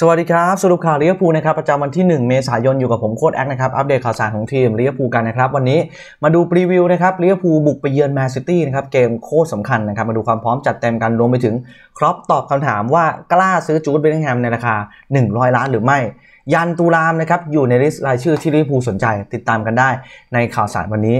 สวัสดีครับ สรุปข่าวลเรียบูนะครับประจำวันที่ 1 เมษายนอยู่กับผม โค้ดแอคนะครับอัปเดตข่าวสารของทีมลเรียบูกันนะครับวันนี้มาดูพรีวิวนะครับลเรียบูบุกไปเยือนแมนซิตี้นะครับเกมโคตรสำคัญนะครับมาดูความพร้อมจัดเต็มกัน รวมไปถึงครอปตอบคำถามว่ากล้าซื้อจูดเบนแฮมในราคา 100 ล้านหรือไม่ยันตูรามนะครับอยู่ในลิสต์รายชื่อที่ลิเวอร์พูลสนใจ ติดตามกันได้ในข่าวสารวันนี้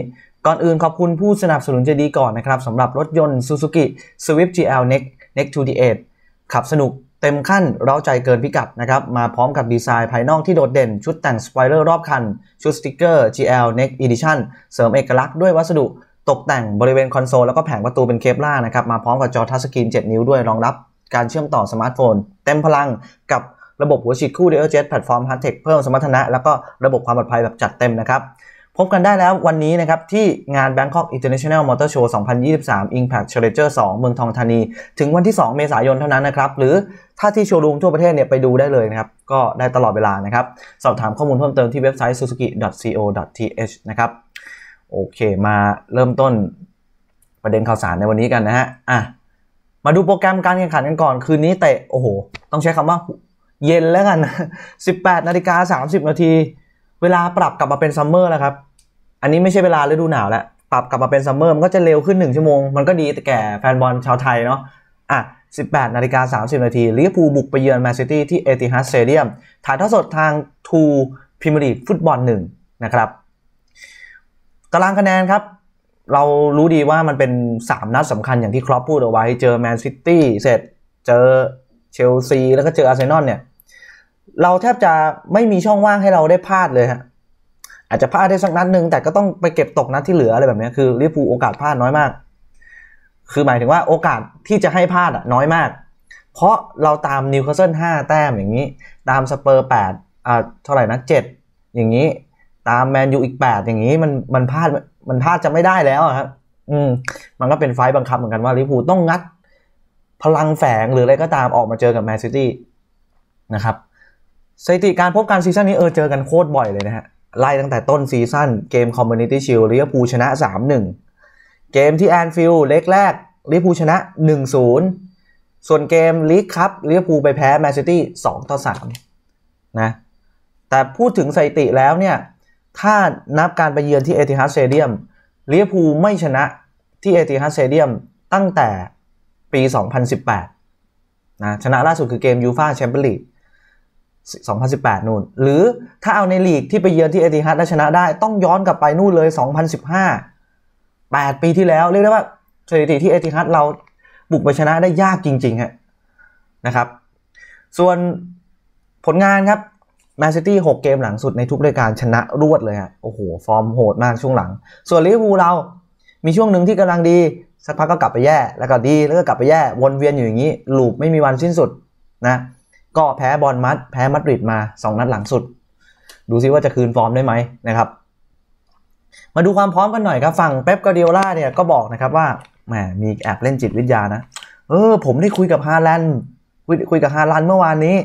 ก่อนอื่นขอบคุณผู้สนับสนุนใจดีก่อนนะครับสำหรับรถยนต์ Suzuki Swift GL Next Next 2 d 8ขับสนุกเต็มขั้น เร้าใจเกินพิกัดนะครับ มาพร้อมกับดีไซน์ภายนอกที่โดดเด่น ชุดแต่งสปอยเลอร์รอบคัน ชุดสติกเกอร์ GL Next Edition เสริมเอกลักษณ์ด้วยวัสดุตกแต่งบริเวณคอนโซลแล้วก็แผงประตูเป็นเคปล่านะครับ มาพร้อมกับจอทัชสกรีน 7 นิ้วด้วยรองรับการเชื่อมต่อสมาร์ทโฟน เต็มพลังกับระบบหัวฉีดคู่ DualJet แพลตฟอร์ม h a r d t e c h เพิ่มสมรรถนะ แล้วก็ระบบความปลอดภัยแบบจัดเต็มนะครับพบกันได้แล้ววันนี้นะครับที่งาน Bangkok International Motor Show 2023 Impact Challenger 2 เมืองทองธานีถึงวันที่ 2 เมษายนเท่านั้นนะครับ หรือถ้าที่โชว์รูมทั่วประเทศเนี่ยไปดูได้เลยนะครับ ก็ได้ตลอดเวลานะครับ สอบถามข้อมูลเพิ่มเติมที่เว็บไซต์ suzuki.co.th นะครับโอเคมาเริ่มต้นประเด็นข่าวสารในวันนี้กันนะฮะอ่ะมาดูโปรแกรมการแข่งขันกันก่อนคืนนี้เตะโอ้โห ต้องใช้คำว่า เย็นแล้วกัน 18 นาฬิกา30 นาทีเวลาปรับกลับมาเป็นซัมเมอร์แล้วครับอันนี้ไม่ใช่เวลาฤดูหนาวแล้วปรับกลับมาเป็นซัมเมอร์มันก็จะเร็วขึ้น 1 ชั่วโมง มันก็ดีแต่แก่แฟนบอลชาวไทยเนาะ อ่ะ18นาฬิกา30นาทีลิเวอร์พูลบุกไปเยือนแมนซิตี้ที่เอติฮัสสเตเดียม ถ่ายทอดสดทางทูพิมรีฟุตบอล1นะครับตารางคะแนนครับ เรารู้ดีว่ามันเป็น 3 นัดสำคัญอย่างที่ครอปพูดเอาไว้เจอแมนซิตี้เสร็จเจอเชลซีแล้วก็เจออาร์เซนอลเนี่ยเราแทบจะไม่มีช่องว่างให้เราได้พลาดเลยฮะอาจจะพลาดได้สักนัดหนึ่งแต่ก็ต้องไปเก็บตกนัดที่เหลืออะไรแบบนี้คือลิฟูโอกาสพลาดน้อยมาก คือหมายถึงว่าโอกาสที่จะให้พลาดน้อยมาก เพราะเราตามนิวคาสเซิลห้าแต้มอย่างนี้ ตามสเปอร์แปดอ่าเท่าไหร่นะเจ็ดอย่างนี้ ตามแมนยูอีกแปดอย่างนี้มันมันพลาดมันพลาดจะไม่ได้แล้วครับอืมมันก็เป็นไฟบังคับ เหมือนกันว่าลิฟูต้องงัด พลังแฝงหรืออะไรก็ตามออกมาเจอกับแมนซิตี้นะครับสถิติการพบกันซีซั่นนี้เออเจอกันโคตรบ่อยเลยนะฮะไล่ตั้งแต่ต้นซีซั่นเกมคอมมูนิตี้ชิลลิเวอร์พูลชนะ 3-1 เกมที่แอนฟิลด์เล็กแรกลิเวอร์พูลชนะ 1-0 ส่วนเกมลีกครับลิเวอร์พูลไปแพ้แมนซิตี้2ต่อ3นะแต่พูดถึงสถิติแล้วเนี่ยถ้านับการไปเยือนที่เอติฮัดสเตเดียมลิเวอร์พูลไม่ชนะที่เอติฮัดสเตเดียมตั้งแต่ปี 2018นะชนะล่าสุดคือเกมยูฟาแชมเปี้ยนลีก2018 นู่น หรือถ้าเอาในลีกที่ไปเยือนที่เอติฮัดและชนะได้ต้องย้อนกลับไปนู่นเลย 2015 8 ปีที่แล้วเรียกได้ว่าสถิติที่เอติฮัดเราบุกไปชนะได้ยากจริงๆฮะนะครับ ส่วนผลงานครับแมนซิตี้6เกมหลังสุดในทุกรายการชนะรวดเลยฮะโอ้โห ฟอร์มโหดมากช่วงหลัง ส่วนลิเวอร์พูลเรามีช่วงหนึ่งที่กำลังดี สักพักก็กลับไปแย่แล้วก็ดีแล้วก็กลับไปแย่วนเวียนอยู่อย่างนี้ ลูปไม่มีวันสิ้นสุดนะก็แพ้บอลมัดแพ้มัดริดมา 2 นัดหลังสุด ดูซิว่าจะคืนฟอร์มได้ไหมนะครับมาดูความพร้อมกันหน่อยครับฝั่งเป๊ปกาเดียล่าเนี่ยก็บอกนะครับว่าแหมมีแอบเล่นจิตวิทยานะ เออ ผมได้คุยกับฮาแลนด์คุยกับฮาแลนด์เมื่อวานนี้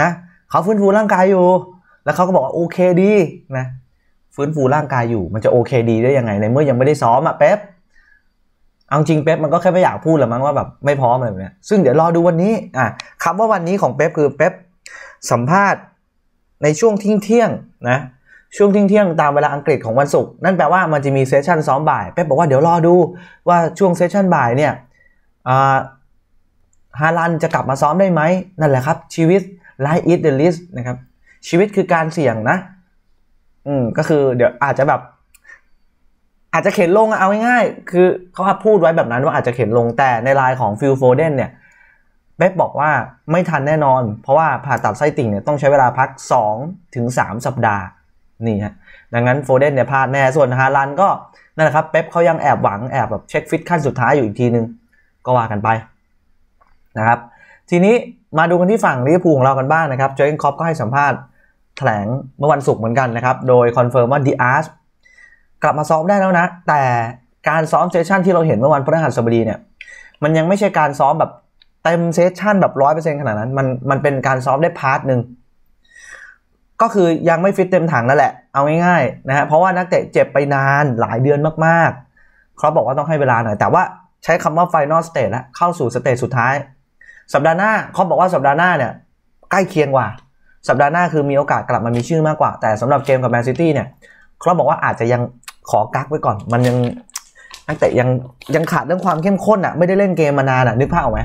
นะเขาฟื้นฟูร่างกายอยู่ แล้วเขาก็บอกว่าโอเคดีนะฟื้นฟูร่างกายอยู่มันจะโอเคดีได้ยังไงในเมื่อยังไม่ได้ซ้อมอะเป๊ปเอาจริงเป๊ปมันก็แค่ไม่อยากพูดแหละมั้งว่าแบบไม่พร้อมอะไรแบบนี้ซึ่งเดี๋ยวรอดูวันนี้อ่ะคำว่าวันนี้ของเป๊ปคือเป๊ปสัมภาษณ์ในช่วงทิ้ง เที่ยงนะช่วงทิ้งเที่ยงตามเวลาอังกฤษของวันศุกร์นั่นแปลว่ามันจะมีเซสชันซ้อมบ่ายเป๊ปบอกว่าเดี๋ยวรอดูว่าช่วงเซสชันบ่ายเนี่ยฮาลันจะกลับมาซ้อมได้ไหมนั่นแหละครับชีวิต life is the list นะครับชีวิตคือการเสี่ยงนะอืมก็คือเดี๋ยวอาจจะแบบอาจจะเข็นลงเอาง่ายๆ คือเขาพูดไว้แบบนั้นว่าอาจจะเข็นลงแต่ในรายของฟิลโฟเดนเนี่ยเบ๊บบอกว่าไม่ทันแน่นอน เพราะว่าผ่าตัดไส้ติ่งเนี่ยต้องใช้เวลาพัก2ถึง3สัปดาห์นี่ฮะดังนั้นโฟเดนเนี่ยพลาดแน่ส่วนฮารันก็นั่นแหละครับเป๊ปเขายังแอบหวังแอบแบบเช็คฟิตขั้นสุดท้ายอยู่อีกทีนึง ก็ว่ากันไปนะครับทีนี้มาดูกันที่ฝั่งลิเวอร์พูลของเรากันบ้างนะครับเจอร์เนคอปก็ให้สัมภาษณ์แถลงเมื่อวันศุกร์เหมือนกันนะครับโดยคอนเฟิร์มว่าดีอาร์กลับมาซ้อมได้แล้วนะ แต่การซ้อมเซสชันที่เราเห็นเมื่อวันพฤหัสบดีเนี่ยมันยังไม่ใช่การซ้อมแบบเต็มเซสชันแบบร้อยเปอร์เซ็นต์ขนาดนั้นมันมันเป็นการซ้อมได้พาร์ทหนึ่งก็คือยังไม่ฟิตเต็มถังนั่นแหละเอาง่ายๆนะฮะเพราะว่านักเตะเจ็บไปนานหลายเดือนมากๆเขาบอกว่าต้องให้เวลาหน่อย แต่ว่าใช้คำว่าไฟนอลสเตจแล้วเข้าสู่สเตจสุดท้าย สัปดาห์หน้าเขาบอกว่าสัปดาห์หน้าเนี่ยใกล้เคียงกว่า สัปดาห์หน้าคือมีโอกาสกลับมามีชื่อมากกว่า แต่สำหรับเกมกับแมนซิตี้เนี่ยเขาบอกว่าอาจจะยังขอกักไว้ก่อนมันยังตังแต่ยังยังขาดเรื่องความเข้มข้นอ่ะไม่ได้เล่นเกมมานานอ่ะนึกภาพออกไหม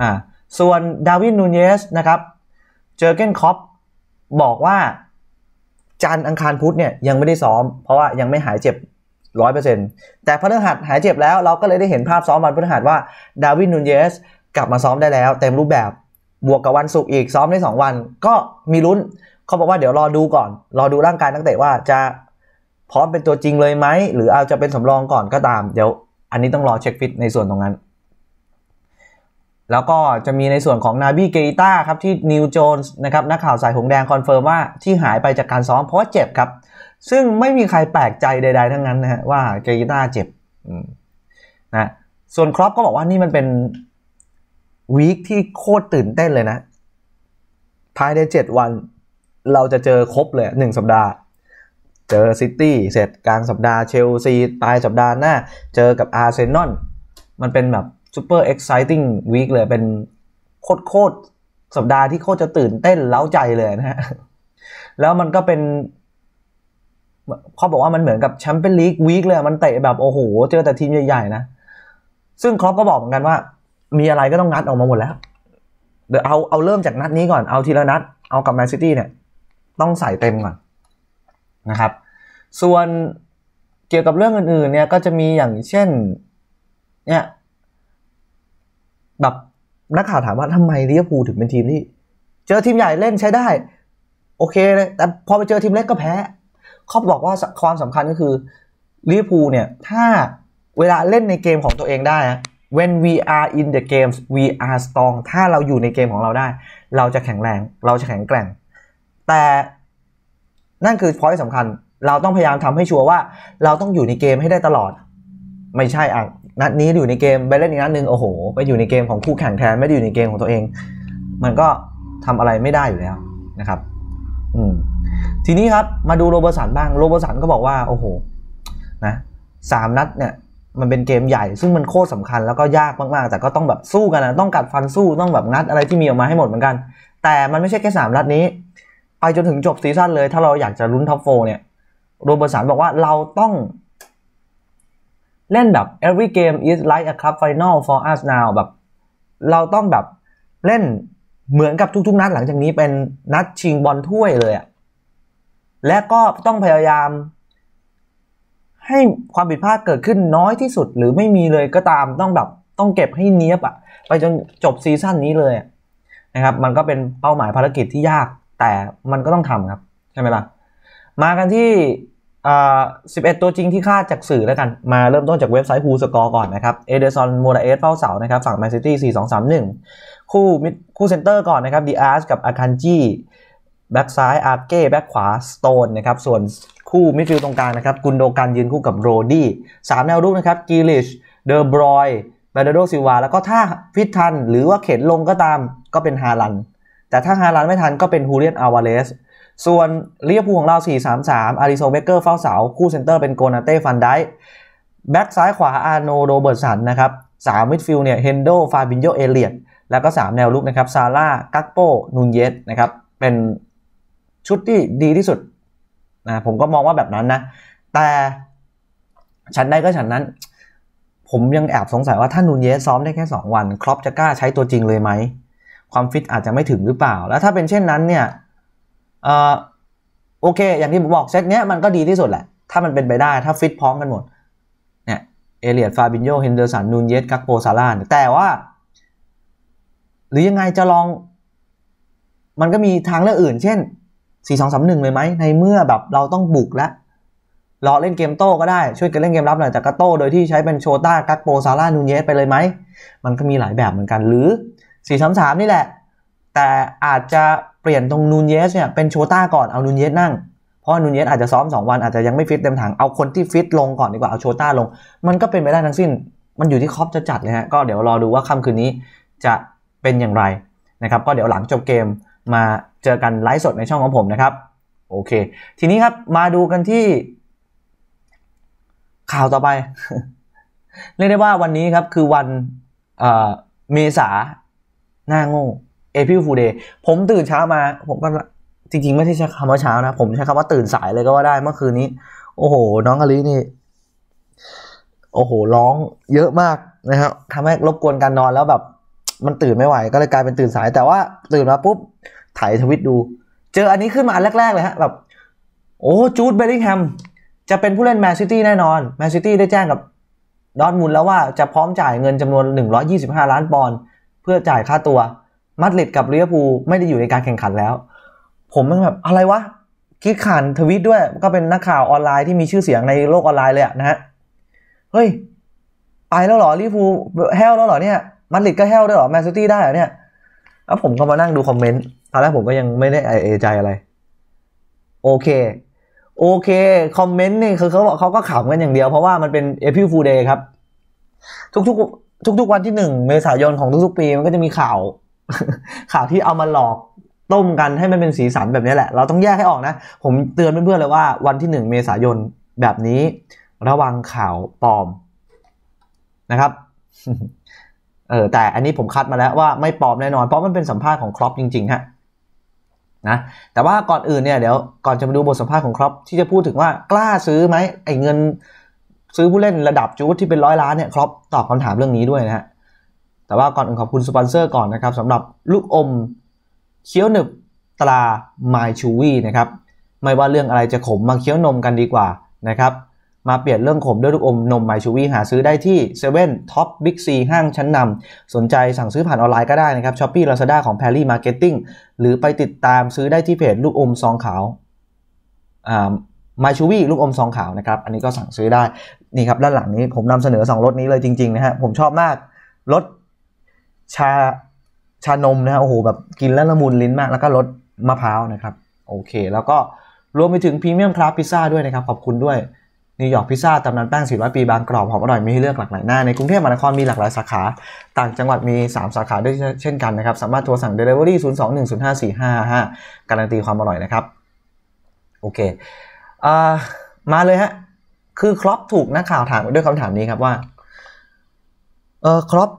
อ่าส่วนดาวินนูเนสนะครับเจอเกนคอปบอกว่าจันอังคารพุธเนี่ยยังไม่ได้ซ้อมเพราะว่ายังไม่หายเจ็บร้อยเปอร์เซ็นต์แต่พฤหัสหายเจ็บแล้ว เราก็เลยได้เห็นภาพซ้อมวันพฤหัสว่าดาวินนูเนสกลับมาซ้อมได้แล้ว เต็มรูปแบบบวกกับวันศุกร์อีกซ้อมได้ 2 วัน ก็มีลุ้นเขาบอกว่าเดี๋ยวรอดูก่อนรอดูร่างกายนักเตะว่าจะพร้อมเป็นตัวจริงเลยไหม หรือเอาจะเป็นสำรองก่อนก็ตามเดี๋ยวอันนี้ต้องรอเช็คฟิตในส่วนตรงนั้น แล้วก็จะมีในส่วนของนาบี้เกต้าครับที่นิวโจนส์นะครับนักข่าวสายหงแดงคอนเฟิร์มว่าที่หายไปจากการซ้อม เพราะเจ็บครับ ซึ่งไม่มีใครแปลกใจใดๆ ทั้งนั้นนะฮะว่าเกต้าเจ็บนะส่วนครอปก็บอกว่านี่มันเป็นวีคที่โคตรตื่นเต้นเลยนะภายใน7วัน เราจะเจอครบเลยหนึ่งสัปดาห์เจอซิตี้เสร็จกลางสัปดาห์เชลซีปลายสัปดาห์หน้า เจอกับอาร์เซนอลมันเป็นแบบซูเปอร์เอ็กซ์ไซติงวีคเลย เป็นโคตร โคตร สัปดาห์ที่โคตรจะตื่นเต้นเล้าใจเลยนะฮะแล้วมันก็เป็นเขาบอกว่ามันเหมือนกับแชมเปี้ยนลีกวีคเลยมันเตะแบบโอ้โห เจอแต่ทีมใหญ่ ๆ นะ ซึ่งครอปก็บอกเหมือนกันว่ามีอะไรก็ต้องงัดออกมาหมดแล้วเดี๋ยวเอาเอาเริ่มจากนัดนี้ก่อนเอาทีละนัด เอากับแมนซิตี้เนี่ยต้องใส่เต็มก่อนนะครับ ส่วนเกี่ยวกับเรื่องอื่นๆเนี่ยก็จะมีอย่างเช่น เนี่ยแบบนักข่าวถามว่าทำไมลิเวอร์พูลถึงเป็นทีมที่ เจอทีมใหญ่เล่นใช้ได้ โอเคเลย แต่พอไปเจอทีมเล็กก็แพ้เขาบอกว่าความสำคัญก็คือลิเวอร์พูลเนี่ยถ้าเวลาเล่นในเกมของตัวเองได้ when we are in the games we are strong ถ้าเราอยู่ในเกมของเราได้ เราจะแข็งแรงเราจะแข็งแกร่ง แต่นั่นคือพอยต์สำคัญเราต้องพยายามทำให้ชัวร์ว่า เราต้องอยู่ในเกมให้ได้ตลอด ไม่ใช่อ่ะนัดนี้อยู่ในเกมไปเล่นอีกนัดหนึ่งโอ้โห ไปอยู่ในเกมของคู่แข่งแทนไม่ได้อยู่ในเกมของตัวเอง มันก็ทำอะไรไม่ได้อยู่แล้วนะครับอืมทีนี้ครับมาดูโรเบอร์สันบ้างโรเบอร์สันก็บอกว่าโอ้โห นะสามนัดเนี่ยมันเป็นเกมใหญ่ซึ่งมันโคตรสาคัญแล้วก็ยากมากๆ แต่ก็ต้องแบบสู้กันนะต้องกัดฟันสู้ต้องแบบงัด อะไรที่มีออกมาให้หมดเหมือนกัน แต่มันไม่ใช่แค่สามนัดนี้ไปจนถึงจบซีซั่นเลย ถ้าเราอยากจะลุ้นท็อปโฟเนี่ย โรเบิร์ตสันบอกว่าเราต้องเล่นแบบ every game is like a cup final for us now แบบเราต้องแบบเล่นเหมือนกับทุกๆนัดหลังจากนี้เป็นนัดชิงบอลถ้วยเลยอะและก็ต้องพยายาม ให้ความผิดพลาดเกิดขึ้นน้อยที่สุดหรือไม่มีเลยก็ตามต้องแบบต้องเก็บให้เนี้ยบอะไปจนจบซีซั่นนี้เลยนะครับ มันก็เป็นเป้าหมายภารกิจที่ยากแต่มันก็ต้องทำครับ ใช่ไหมล่ะมากันที่สิบเอ็ดตัวจริงที่คาดจากสื่อแล้วกัน มาเริ่มต้นจากเว็บไซต์ฮูสกอร์ก่อนนะครับเอเดอร์สันโมราเอสเฝ้าเสานะครับฝั่งแมนซิตี้สี่สองสามหนึ่งคู่มิดคู่เซนเตอร์ก่อนนะครับดีอาร์สกับอาคันจีแบ็กซ้ายอาร์เก้แบ็กขวาสโตนนะครับส่วนคู่มิดฟิลด์ตรงกลางนะครับกุนโดกันยืนคู่กับโรดี้สามแนวรุกนะครับกิลิชเดอร์บรอยแบรเดโดซิวาแล้วก็ถ้าฟิตทัน หรือว่าเข็นลงก็ตามก็เป็นฮาลันแต่ถ้าฮาลันไม่ทันก็เป็นฮูเรียนอาวาเลสส่วนเลียบูของเรา 4-3-3อาริโซเบเกอร์เฝ้าเสาคู่เซนเตอร์เป็นโกนาเต้ฟันไดแบ็กซ้ายขวาอาโนโรเบิร์ตสันนะครับสามมิดฟิลเนี่ยเฮนโดฟาบินโยเอเลียดแล้วก็ 3 แนวลุกนะครับซาร่ากัคโปนูนเยสนะครับเป็นชุดที่ดีที่สุดนะผมก็มองว่าแบบนั้นนะแต่ฉันได้ก็ฉันนั้น ผมยังแอบสงสัยว่าถ้านูนเยสซ้อมได้แค่ 2 วันครอปจะกล้าใช้ตัวจริงเลยไหมความฟิตอาจจะไม่ถึงหรือเปล่า แล้วถ้าเป็นเช่นนั้นเนี่ยออโอเค อย่างที่ผมบอกเซตเนี้ย มันก็ดีที่สุดแหละ ถ้ามันเป็นไปได้ถ้าฟิตพร้อมกันหมดเนี่ยเอเลียดฟาบินโยเฮนเดอร์สันนูนเยสกัคโปซาลาแต่ว่า หรือยังไงจะลองมันก็มีทางเลือกอื่น เช่น 4 2 3 1 เลยไหม ในเมื่อแบบเราต้องบุกแล้วรอเล่นเกมโต้ก็ได้ช่วยกันเล่นเกมรับหน่อยแต่ก็โต้โดยที่ใช้เป็นโชต้ากัคโปซาลานูนเยสไปเลยไหมมันก็มีหลายแบบเหมือนกันหรือสสี่ามสามนี่แหละ แต่อาจจะเปลี่ยนตรงนูนเยสเนี่ยเป็นโชต้าก่อน เอานูนเยสนั่ง เพราะนูนเยสอาจจะซ้อม 2 วันอาจจะยังไม่ฟิตเต็มถังเอาคนที่ฟิตลงก่อนดีกว่าเอาโชต้าลง มันก็เป็นไปได้ทั้งสิ้น มันอยู่ที่คอปจะจัดเลยฮะก็เดี๋ยวรอดูว่าค่ำคืนนี้จะเป็นอย่างไรนะครับ ก็เดี๋ยวหลังจบเกมมาเจอกันไลฟ์สดในช่องของผมนะครับโอเค ทีนี้ครับมาดูกันที่ ข่าวต่อไปเรียกได้ว่าวันนี้ครับคือวันเมษาหน้าโง่เอพิลฟูเดย์ผมตื่นเช้ามา ผมก็ จริงๆไม่ใช่ใช้คำว่าเช้านะ ผมใช้คำว่าตื่นสายเลยก็ว่าได้ เมื่อคืนนี้ โอ้โห น้องอลินี่ โอ้โห ร้องเยอะมากนะครับทำให้รบกวนการนอนแล้วแบบ มันตื่นไม่ไหว ก็เลยกลายเป็นตื่นสาย แต่ว่าตื่นมาปุ๊บ ถ่ายทวิตดู เจออันนี้ขึ้นมาอันแรกๆ เลยฮะ แบบ โอ้ จูดเบลลิงแฮม จะเป็นผู้เล่นแมนซิตี้แน่นอน แมนซิตี้ได้แจ้งกับดอทมูลแล้วว่าจะพร้อมจ่ายเงินจำนวน125ล้านปอนด์เพื่อจ่ายค่าตัวมัดลิดกับลิเวอร์พูลไม่ได้อยู่ในการแข่งขันแล้ว ผมมันแบบ อะไรวะคิดขานทวิตด้วยก็เป็นนักข่าวออนไลน์ที่มีชื่อเสียงในโลกออนไลน์เลยนะฮะเฮ้ย ไปแล้วหรอลิฟูแฮลแล้วหรอเนี่ยมัดลิดก็แฮลได้หรอ แมนซิตี้ได้เหรอเนี่ยแล้วผมก็มานั่งดูคอมเมนต์ตอนแรกผมก็ยังไม่ได้ไอเอใจอะไร โอเคโอเคคอมเมนต์นี่คือเขาบอกเขาก็ขำกันอย่างเดียวเพราะว่ามันเป็นเอพิฟูเดย์ครับทุกทุกๆ วันที่หนึ่งเมษายนของทุกๆปีมันก็จะมีข่าว ข่าวที่เอามาหลอกต้มกันให้มันเป็นสีสันแบบนี้แหละเราต้องแยกให้ออกนะผมเตือนเพื่อนๆเลยว่าวันที่หนึ่งเมษายนแบบนี้ ระวังข่าวปลอมนะครับเออแต่อันนี้ผมคัดมาแล้วว่าไม่ปลอมแน่นอน เพราะมันเป็นสัมภาษณ์ของครอปจริงๆฮะนะแต่ว่าก่อนอื่นเนี่ยเดี๋ยวก่อนจะมาดูบทสัมภาษณ์ของครอปที่จะพูดถึงว่ากล้าซื้อไหมไอ้เงินซื้อผู้เล่นระดับจูดที่เป็นร้อยล้านเนี่ยครอปตอบคำถามเรื่องนี้ด้วยนะฮะแต่ว่าก่อนอื่นขอบคุณสปอนเซอร์ก่อนนะครับสำหรับลูกอมเคี้ยวหนึบตราไมชูวี่นะครับไม่ว่าเรื่องอะไรจะขมมาเคี้ยวนมกันดีกว่านะครับมาเปลี่ยนเรื่องขมด้วยลูกอมนมไมชูวี่หาซื้อได้ที่เซเว่นท็อปบิ๊กซีห้างชั้นนำสนใจสั่งซื้อผ่านออนไลน์ก็ได้นะครับช้อปปี้ลาซาด้าของ p พรลี่มาร์เก็ตติ้งหรือไปติดตามซื้อได้ที่เพจลูกอมซองขาวมาชูวี่ลูกอมซองขาวนะครับ อันนี้ก็สั่งซื้อได้ นี่ครับ ด้านหลังนี้ผมนำเสนอ 2รถนี้เลยจริงๆนะฮะผมชอบมากรถชาชานมนะฮะโอ้โหแบบกินแล้วละมุนลิ้นมากแล้วก็รสมะพร้าวนะครับ โอเค แล้วก็ รวมไปถึงพรีเมียมคราฟพิซซ่าด้วยนะครับ ขอบคุณด้วยนิวยอร์กพิซซ่าตำนานแป้งสวั0ปีบางกรอบหอมอร่อยมีให้เลือกหลากหลายหน้าในกรุงเทพมหานครมีหลากหลายสาขา ต่างจังหวัดมี 3 สาขาด้วยเช่นกันนะครับสามารถโทรสั่ง Delivery 0 2 1 0 5 4 5 5การันตีความอร่อยนะครับโอเคมาเลยฮะ คือครอปถูกนักข่าวถามด้วยคำถามนี้ครับว่าเออครอป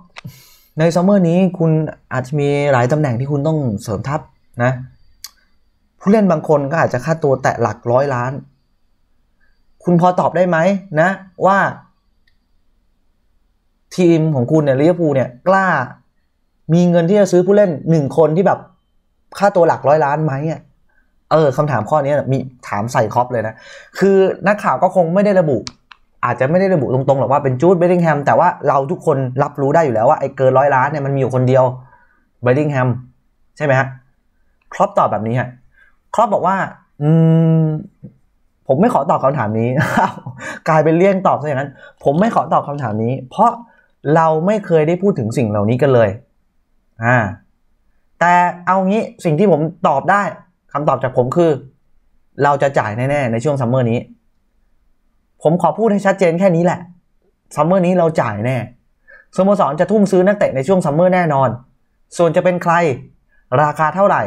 ในซัมเมอร์นี้คุณอาจจะมีหลายตำแหน่งที่คุณต้องเสริมทัพนะผู้เล่นบางคนก็อาจจะค่าตัวแตะหลักร้อยล้าน คุณพอตอบได้ไหมนะว่า ทีมของคุณเนี่ยลิเวอร์พูลเนี่ย กล้า มีเงินที่จะซื้อผู้เล่นหนึ่งคนที่แบบค่าตัวหลักร้อยล้านไหมอ่ะเออคำถามข้อนี้มีถามใส่คอปเลยนะคือนักข่าวก็คงไม่ได้ระบุ อาจจะไม่ได้ระบุตรงๆหรอกว่าเป็นจูดเบดดิงแฮมแต่ว่าเราทุกคนรับรู้ได้อยู่แล้วว่าไอ้เกินร้อยล้านเนี่ยมันมีอยู่คนเดียวเบดดิงแฮมใช่ไหมฮะครอปตอบแบบนี้ฮะครอปบอกว่าอืมผมไม่ขอตอบคำถามนี้กลายเป็นเลี่ยงตอบซะอย่างนั้น ผมไม่ขอตอบคำถามนี้ เพราะเราไม่เคยได้พูดถึงสิ่งเหล่านี้กันเลยอ่าแต่เอางี้สิ่งที่ผมตอบได้คำตอบจากผมคือเราจะจ่ายแน่ๆ ในช่วงซัมเมอร์นี้ ผมขอพูดให้ชัดเจนแค่นี้แหละซัมเมอร์นี้เราจ่ายแน่สโมสรจะทุ่มซื้อนักเตะในช่วงซัมเมอร์แน่นอน ส่วนจะเป็นใคร ราคาเท่าไหร่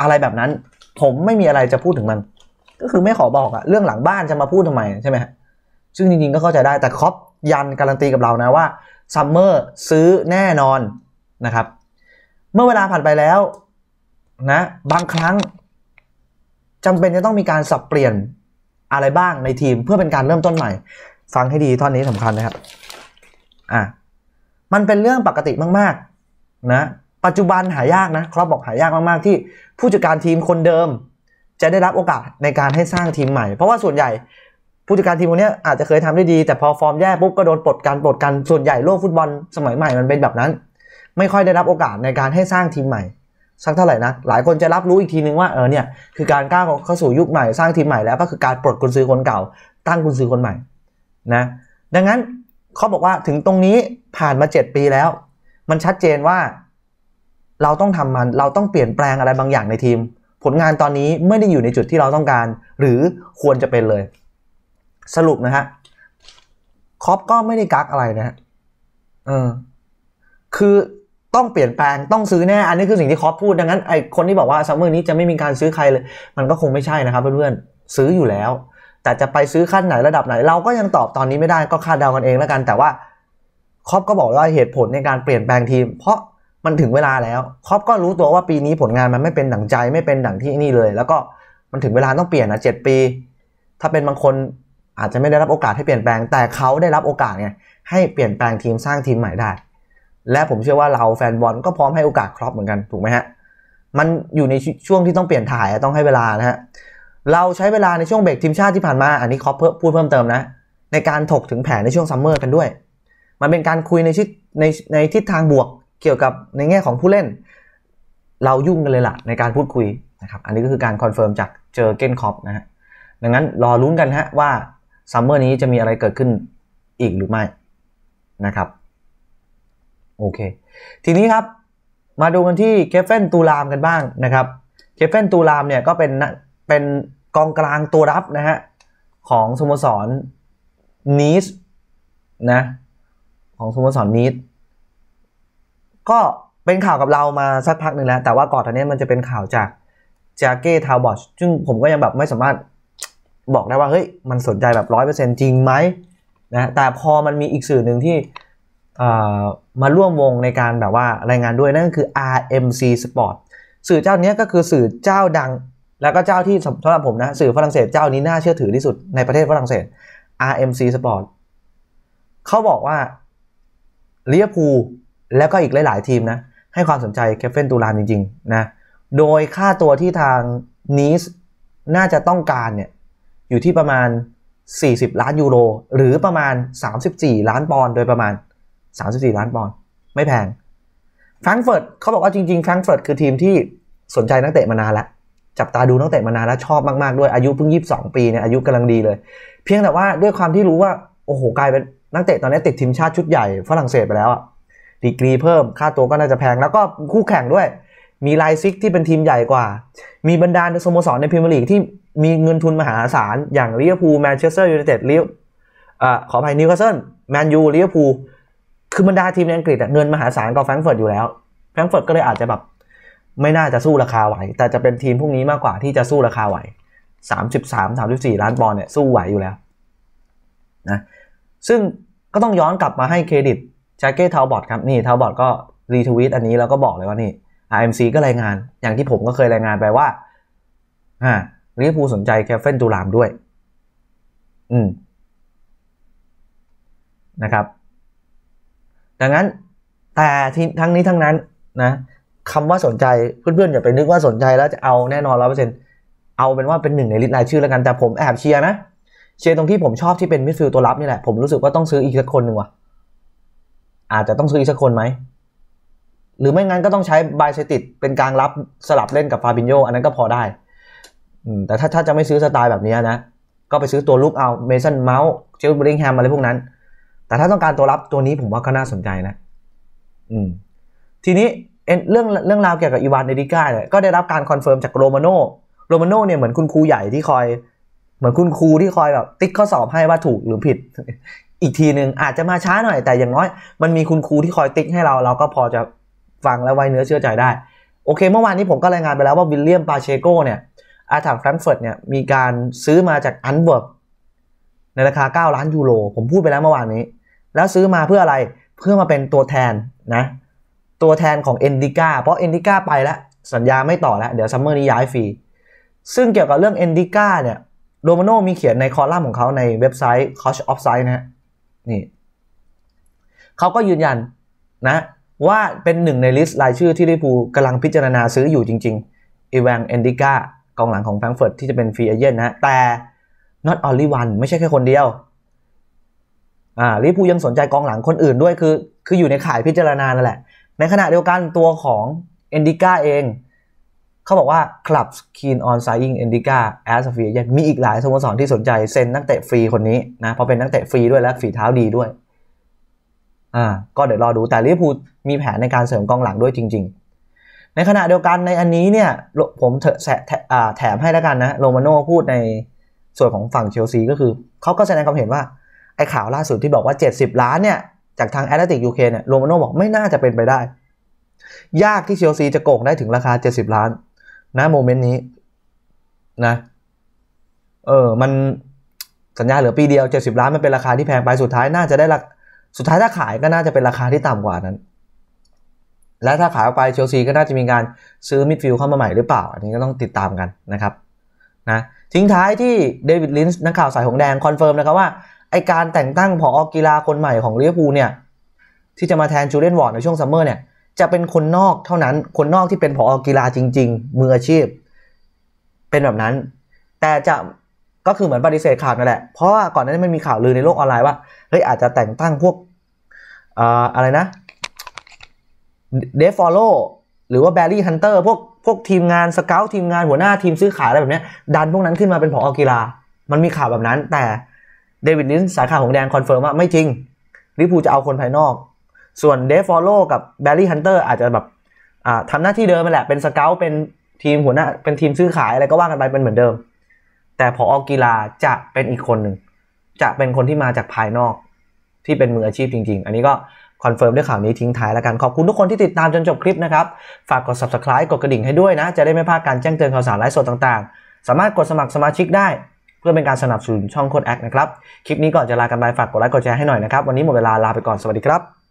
อะไรแบบนั้น ผมไม่มีอะไรจะพูดถึงมัน ก็คือไม่ขอบอกอะเรื่องหลังบ้านจะมาพูดทำไม ใช่ไหมซึ่งจริงๆก็เข้าใจได้แต่คอปยันการันตีกับเรานะว่าซัมเมอร์ซื้อแน่นอนนะครับ เมื่อเวลาผ่านไปแล้วนะบางครั้งจำเป็นจะต้องมีการสับเปลี่ยนอะไรบ้างในทีมเพื่อเป็นการเริ่มต้นใหม่ ฟังให้ดีท่อนนี้สำคัญนะครับอ่ะมันเป็นเรื่องปกติมากๆนะปัจจุบันหายากนะครอบบอกหายากมากๆที่ผู้จัดการทีมคนเดิมจะได้รับโอกาสในการให้สร้างทีมใหม่ เพราะว่าส่วนใหญ่ผู้จัดการทีมคนนี้อาจจะเคยทำได้ดี แต่พอฟอร์มแย่ปุ๊บก็โดนปลดการปลดกันส่วนใหญ่โลกฟุตบอลสมัยใหม่มันเป็นแบบนั้น ไม่ค่อยได้รับโอกาสในการให้สร้างทีมใหม่สักเท่าไหร่นะหลายคนจะรับรู้อีกทีนึงว่าเออเนี่ยคือการก้าวเข้าสู่ยุคใหม่สร้างทีมใหม่แล้วก็คือการปลดกุญซื้อคนเก่า ตั้งกุญซื้อคนใหม่นะดังนั้นเขาบอกว่าถึงตรงนี้ผ่านมา 7 ปีแล้ว มันชัดเจนว่า เราต้องทำมันเราต้องเปลี่ยนแปลงอะไรบางอย่างในทีม ผลงานตอนนี้ไม่ได้อยู่ในจุดที่เราต้องการ หรือควรจะเป็นเลย สรุปนะฮะคอปก็ไม่ได้กักอะไรนะฮะเออคือต้องเปลี่ยนแปลงต้องซื้อแน่อันนี้คือสิ่งที่คอปพูดดังนั้นไอคนที่บอกว่าซัมเมอร์นี้จะไม่มีการซื้อใครเลย มันก็คงไม่ใช่นะครับเพื่อนๆซื้ออยู่แล้ว แต่จะไปซื้อขั้นไหนระดับไหนเราก็ยังตอบตอนนี้ไม่ได้ก็คาดเดากันเองแล้วกัน แต่ว่าคอปก็บอกว่าเหตุผลในการเปลี่ยนแปลงทีม เพราะมันถึงเวลาแล้วคอปก็รู้ตัวว่าปีนี้ผลงานมันไม่เป็นดั่งใจไม่เป็นดั่งที่นี่เลย แล้วก็มันถึงเวลาต้องเปลี่ยนนะเจ็ดปี ถ้าเป็นบางคนอาจจะไม่ได้รับโอกาสให้เปลี่ยนแปลงแต่เขาได้รับโอกาสไงให้เปลี่ยนแปลงทีมสร้างทีมใหม่ได้และผมเชื่อว่าเราแฟนบอลก็พร้อมให้โอกาสครอปเหมือนกันถูกไหมฮะมันอยู่ในช่วงที่ต้องเปลี่ยนถ่ายต้องให้เวลานะฮะเราใช้เวลาในช่วงเบรกทีมชาติที่ผ่านมาอันนี้ครอปพูดเพิ่มเติมนะในการถกถึงแผนในช่วงซัมเมอร์กันด้วย มันเป็นการคุยในชิดในในทิศทางบวก เกี่ยวกับในแง่ของผู้เล่น เรายุ่งกันเลยละ่ะในการพูดคุยนะครับอันนี้ก็คือการคอนเฟิร์มจากเจอเกนคอปนะฮะดังนั้นรอลุ้นกันฮะว่าซัมเมอร์นี้จะมีอะไรเกิดขึ้นอีกหรือไม่นะครับโอเค ทีนี้ครับ มาดูกันที่เคฟเฟนตูรามกันบ้างนะครับเคฟเฟนตูรามเนี่ยก็เป็นเป็นกองกลางตัวรับนะฮะของสโมสรนีสนะ ของสโมสรนีสก็เป็นข่าวกับเรามาสักพักหนึ่งแล้ว แต่ว่าก่อนทันนี้มันจะเป็นข่าวจากจากเก้ทาวบอชซึ่งผมก็ยังแบบไม่สามารถบอกได้ว่าเฮ้ยมันสนใจแบบร้อยเปอร์เซ็นต์จริงไหมนะแต่พอมันมีอีกสื่อหนึ่งที่มาร่วมวงในการแบบว่ารายงานด้วยนั่นก็คือ RMC Sport สื่อเจ้านี้ก็คือสื่อเจ้าดังแล้วก็เจ้าที่สำหรับผมนะ สื่อฝรั่งเศส เจ้านี้น่าเชื่อถือที่สุดในประเทศฝรั่งเศส RMC Sport เขาบอกว่าเลียพูแล้วก็อีกหลาย ๆ ทีมนะ ให้ความสนใจเคฟเฟนตูรานจริงๆนะโดยค่าตัวที่ทางนีสน่าจะต้องการเนี่ยอยู่ที่ประมาณ 40 ล้านยูโรหรือประมาณ 34 ล้านปอนด์โดยประมาณ34 ล้านปอนด์ไม่แพงแฟรงเฟิร์ตเขาบอกว่าจริงๆแฟรงเฟิร์ตคือทีมที่สนใจนักเตะมานานแล้วจับตาดูนักเตะมานานแล้วชอบมากๆด้วยอายุเพิ่ง22 ปีเนี่ยอายุกำลังดีเลย เพียงแต่ว่าด้วยความที่รู้ว่าโอ้โหกลายเป็นนักเตะตอนนี้ติดทีมชาติชุดใหญ่ ฝรั่งเศสไปแล้วอะดีกรีเพิ่มค่าตัวก็น่าจะแพงแล้วก็คู่แข่งด้วยมีไลซิกที่เป็นทีมใหญ่กว่ามีบรรดาสโมสรในพรีเมียร์ลีกที่มีเงินทุนมหาศาลอย่างลิเวอร์พูลแมนเชสเตอร์ยูไนเต็ดลิเวอร์ขออภัยนิวคาสเซิลแมนยูลิเวอร์พูลคือบรรดาทีมในอังกฤษเงินมหาศาลกับแฟรงก์เฟิร์ตอยู่แล้วแฟรงก์เฟิร์ตก็เลยอาจจะแบบไม่น่าจะสู้ราคาไหว แต่จะเป็นทีมพวกนี้มากกว่าที่จะสู้ราคาไหวสสสสสาาามมมิิบบสี่ล้านปอนด์เนี่ยสู้ไหวอยู่แล้วนะซึ่งก็ต้องย้อนกลับมาให้เครดิตแจ็คเก้เทาบอร์ดครับ นี่เทาบอร์ดก็รีทวีตอันนี้แล้วก็บอกเลยว่านี่ RMC ก็รายงาน อย่างที่ผมก็เคยรายงานไปว่าอ่าลิเวอร์พูลสนใจแคฟเฟนตูรามด้วย อืมนะครับดังนั้นแต่ทั้งนี้ทั้งนั้นนะคำว่าสนใจเพื่อนๆอย่าไปนึกว่าสนใจแล้วจะเอาแน่นอนร้อยเปอร์เซ็นต์เอาเป็นว่าเป็นหนึ่งในลิสต์รายชื่อแล้วกันแต่ผมแอบเชียร์นะเชียร์ตรงที่ผมชอบที่เป็นมิดฟิลด์ตัวรับนี่แหละผมรู้สึกว่าต้องซื้ออีกสักคนหนึ่งว่ะอาจจะต้องซื้ออีกสักคนไหมหรือไม่งั้นก็ต้องใช้บายเซติดเป็นกลางรับสลับเล่นกับฟาบินโยอันนั้นก็พอได้แต่ถ้าถ้าจะไม่ซื้อสไตล์แบบนี้นะก็ไปซื้อตัวลุกเอาเมสันเมาส์เจลบริงแฮมอะไรพวกนั้นแต่ถ้าต้องการตัวรับตัวนี้ผมว่าก็น่าสนใจนะอืมทีนี้เรื่องเรื่องราวเกี่ยวกับอีวานเดดิก้าเนี่ยก็ได้รับการคอนเฟิร์มจากโรมาโนโรมาโนเนี่ยเหมือนคุณครูใหญ่ที่คอย เหมือนคุณครูที่คอยแบบติ๊กข้อสอบให้ว่าถูกหรือผิด อีกทีหนึ่งอาจจะมาช้าหน่อย แต่อย่างน้อยมันมีคุณครูที่คอยติ๊กให้เรา เราก็พอจะฟังและไว้เนื้อเชื่อใจได้โอเค เมื่อวานนี้ผมก็รายงานไปแล้วว่าวิลเลียมปาเชโกเนี่ยอาถรรพ์แฟรงเฟิร์ตเนี่ยมีการซื้อมาจากอันเบิร์กในราคา9ล้านยูโรผมพูดไปแล้วเมื่อวานนี้แล้วซื้อมาเพื่ออะไร เพื่อมาเป็นตัวแทนนะ ตัวแทนของเอนดิก้า เพราะเอนดิก้าไปแล้ว สัญญาไม่ต่อแล้ว เดี๋ยวซัมเมอร์นี้ย้ายฟรี ซึ่งเกี่ยวกับเรื่องเอนดิก้าเนี่ยโรมาโนมีเขียนในคอลัมน์ของเขาในเว็บไซต์ Coach of Site นะนี่เขาก็ยืนยันนะว่าเป็นหนึ่งในลิสต์รายชื่อที่ลิปูกำลังพิจารณาซื้ออยู่จริงๆอีแวงเอนดิก้ากองหลังของแฟรงเฟิร์ตที่จะเป็นฟรีเอเจนต์นะแต่ not only one ไม่ใช่แค่คนเดียวอ่าลิฟพูยังสนใจกองหลังคนอื่นด้วย คือคืออยู่ในข่ายพิจารณานั่นแหละ ในขณะเดียวกันตัวของเอนดิก้าเองเขาบอกว่า คลับคีนออนไซ i g n i n g Endica as a free a มีอีกหลายสโมสรที่สนใจเซ็นนักเตะฟรีคนนี้นะเพราะเป็นนักเตะฟรีด้วยและฝีเท้าดีด้วยอ่าก็เดี๋ยวรอดูแต่ลิฟพูมีแผนในการเสริมกองหลังด้วยจริงๆ ในขณะเดียวกันในอันนี้เนี่ยผมแถมให้แล้วกันนะโรมาโน่พูดในส่วนของฝั่งเชลซีก็คือเขาก็แสดงความเห็นว่าไอ้ข่าวล่าสุดที่บอกว่า 70 ล้านเนี่ยจากทางแอตแลติกยูเคเนี่ยโรมาโน่บอกไม่น่าจะเป็นไปได้ ยากที่เชลซีจะโกงได้ถึงราคา 70 ล้านนะโมเมนต์นี้นะ เออมันสัญญาเหลือปีเดียว 70 ล้านมันเป็นราคาที่แพงไปสุดท้ายน่าจะได้ราสุดท้ายถ้าขายก็น่าจะเป็นราคาที่ต่ำกว่านั้น และถ้าขายออกไปเชลซีก็น่าจะมีการซื้อมิดฟิลด์เข้ามาใหม่หรือเปล่าอันนี้ก็ต้องติดตามกันนะครับนะทิ้งท้ายที่เดวิดลินส์นักข่าวสายหงแดงคอนเฟิร์มนะครับว่าไอการแต่งตั้งผออกีฬาคนใหม่ของเลอยบูเนี่ยที่จะมาแทนจูเลียนวอร์ดในช่วงซัมเมอร์เนี่ยจะเป็นคนนอกเท่านั้นคนนอกที่เป็นผออกีฬาจริงๆมืออาชีพ เป็นแบบนั้น แต่จะก็คือเหมือนปฏิเสธข่าวนั่นแหละ เพราะว่าก่อนหน้านี้มันมีข่าวลือในโลกออนไลน์ว่าเฮ้ยอาจจะแต่งตั้งพวกอะไรนะเดฟฟอลโลหรือว่าแบร์รี่ฮันเตอร์พวกพวกทีมงานสเกลทีมงานหัวหน้าทีมซื้อขายอะไรแบบนี้ดันพวกนั้นขึ้นมาเป็นผออกีฬามันมีข่าวแบบนั้นแต่เดวิดลินสาขาของแดงคอนเฟิร์มว่าไม่จริงลิปูจะเอาคนภายนอก ส่วนเดฟฟอลโลกับแบรลี่ฮันเตอร์อาจจะแบบทำหน้าที่เดิมไปแหละเป็นสเกลเป็นทีมหัวหน้า เป็นทีมซื้อขายอะไรก็ว่ากันไปเป็นเหมือนเดิม แต่พอออกกีฬาจะเป็นอีกคนหนึ่ง จะเป็นคนที่มาจากภายนอก ที่เป็นมืออาชีพจริงๆ อันนี้ก็คอนเฟิร์มด้วยข่าวนี้ทิ้งท้ายแล้วกันขอบคุณทุกคนที่ติดตามจนจบคลิปนะครับ ฝากกด subscribe กดกระดิ่งให้ด้วยนะจะได้ไม่พลาดการแจ้งเตือนข่าวสารไลฟ์สดต่างๆ สามารถกดสมัครสมาชิกได้เพื่อเป็นการสนับสนุนช่องโค้ดแอคนะครับ คลิปนี้ก่อนจะลากันไปฝากกดไลค์กดแชร์ให้หน่อยนะครับ วันนี้หมดเวลาลาไปก่อน สวัสดีครับ